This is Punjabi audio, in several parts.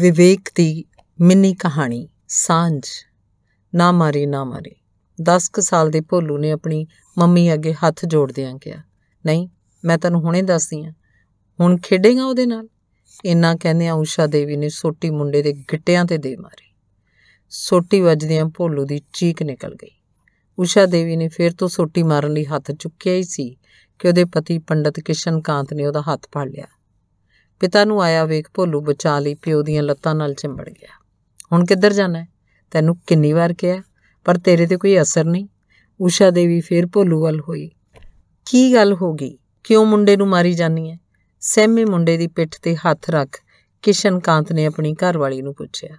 ਵਿਵੇਕ ਦੀ ਮਿੰਨੀ ਕਹਾਣੀ ਸਾਂਝ ਨਾ ਮਾਰੇ ਨਾ ਮਾਰੇ 10 ਕੁ ਸਾਲ ਦੇ ਭੋਲੂ ਨੇ ਆਪਣੀ ਮੰਮੀ ਅੱਗੇ ਹੱਥ ਜੋੜਦਿਆਂ ਕਿਹਾ ਨਹੀਂ ਮੈਂ ਤੈਨੂੰ ਹੁਣੇ ਦੱਸਦੀ ਆ ਹੁਣ ਖੇਡੇਗਾ ਉਹਦੇ ਨਾਲ ਇੰਨਾ ਕਹਿੰਦੇ ਆ ਊਸ਼ਾ ਦੇਵੀ ਨੇ ਸੋਟੀ ਮੁੰਡੇ ਦੇ ਗਿੱਟਿਆਂ ਤੇ ਦੇ ਮਾਰੀ ਸੋਟੀ ਵੱਜਦਿਆਂ ਭੋਲੂ ਦੀ ਚੀਕ ਨਿਕਲ ਗਈ ਊਸ਼ਾ ਦੇਵੀ ਨੇ ਫੇਰ ਤੋਂ ਸੋਟੀ ਮਾਰਨ ਲਈ ਹੱਥ ਚੁੱਕਿਆ ਹੀ ਸੀ ਕਿ ਉਹਦੇ ਪਤੀ ਪੰਡਤ ਕਿਸ਼ਨ ਕਾਂਤ ਨੇ ਉਹਦਾ ਹੱਥ ਫੜ ਲਿਆ ਪਿਤਾ ਨੂੰ ਆਇਆ ਵੇਖ ਭੋਲੂ ਬਚਾ ਲਈ ਪਿਓ ਦੀਆਂ ਲੱਤਾਂ ਨਾਲ ਚਿੰਬੜ ਗਿਆ ਹੁਣ ਕਿੱਧਰ ਜਾਣਾ ਹੈ ਤੈਨੂੰ ਕਿੰਨੀ ਵਾਰ ਕਿਹਾ ਪਰ ਤੇਰੇ ਤੇ ਕੋਈ ਅਸਰ ਨਹੀਂ ਊਸ਼ਾ ਦੇਵੀ ਫੇਰ ਭੋਲੂ ਵੱਲ ਹੋਈ ਕੀ ਗੱਲ ਹੋ ਗਈ ਕਿਉਂ ਮੁੰਡੇ ਨੂੰ ਮਾਰੀ ਜਾਨੀ ਹੈ ਸਹਿਮੇ ਮੁੰਡੇ ਦੀ ਪਿੱਠ ਤੇ ਹੱਥ ਰੱਖ ਕਿਸ਼ਨ ਕਾਂਤ ਨੇ ਆਪਣੀ ਘਰਵਾਲੀ ਨੂੰ ਪੁੱਛਿਆ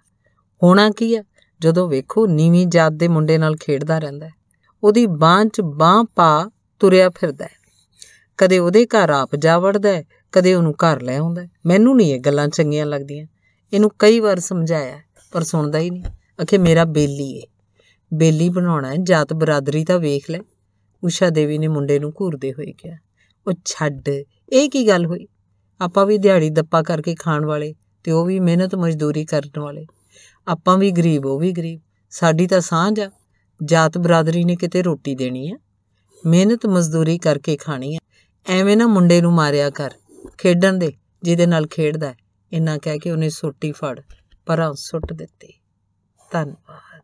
ਹੋਣਾ ਕੀ ਹੈ ਜਦੋਂ ਵੇਖੋ ਨੀਵੀਂ ਜਾਤ ਦੇ ਮੁੰਡੇ ਨਾਲ ਖੇਡਦਾ ਰਹਿੰਦਾ ਉਹਦੀ ਬਾਹ 'ਚ ਬਾਹ ਪਾ ਤੁਰਿਆ ਫਿਰਦਾ ਹੈ ਕਦੇ ਉਹਦੇ ਘਰ ਆਪ ਜਾ ਵੜਦਾ ਕਦੇ ਉਹਨੂੰ ਘਰ ਲੈ ਆਉਂਦਾ ਮੈਨੂੰ ਨਹੀਂ ਇਹ ਗੱਲਾਂ ਚੰਗੀਆਂ ਲੱਗਦੀਆਂ ਇਹਨੂੰ ਕਈ ਵਾਰ ਸਮਝਾਇਆ ਪਰ ਸੁਣਦਾ ਹੀ ਨਹੀਂ ਅਖੇ ਮੇਰਾ ਬੇਲੀ ਏ ਬੇਲੀ ਬਣਾਉਣਾ ਹੈ ਜਾਤ ਬਰਾਦਰੀ ਤਾਂ ਵੇਖ ਲੈ ਉਸ਼ਾ ਦੇਵੀ ਨੇ ਮੁੰਡੇ ਨੂੰ ਘੂਰਦੇ ਹੋਏ ਕਿਹਾ ਉਹ ਛੱਡ ਇਹ ਕੀ ਗੱਲ ਹੋਈ ਆਪਾਂ ਵੀ ਦਿਹਾੜੀ ਦੱਪਾ ਕਰਕੇ ਖਾਣ ਵਾਲੇ ਤੇ ਉਹ ਵੀ ਮਿਹਨਤ ਮਜ਼ਦੂਰੀ ਕਰਨ ਵਾਲੇ ਆਪਾਂ ਵੀ ਗਰੀਬ ਉਹ ਵੀ ਗਰੀਬ ਸਾਡੀ ਤਾਂ ਸਾਂਝ ਆ ਜਾਤ ਬਰਾਦਰੀ ਨੇ ਕਿਤੇ ਰੋਟੀ ਦੇਣੀ ਆ ਮਿਹਨਤ ਮਜ਼ਦੂਰੀ ਕਰਕੇ ਖਾਣੀ ਆ ਐਵੇਂ ਨਾ ਮੁੰਡੇ ਨੂੰ ਮਾਰਿਆ ਕਰ ਖੇਡਣ ਦੇ ਜਿਹਦੇ ਨਾਲ ਖੇਡਦਾ ਇੰਨਾ ਕਹਿ ਕੇ ਉਹਨੇ ਸੋਟੀ ਫੜ ਪਰਾਂ ਸੁੱਟ ਦਿੱਤੀ ਧੰਨਵਾਦ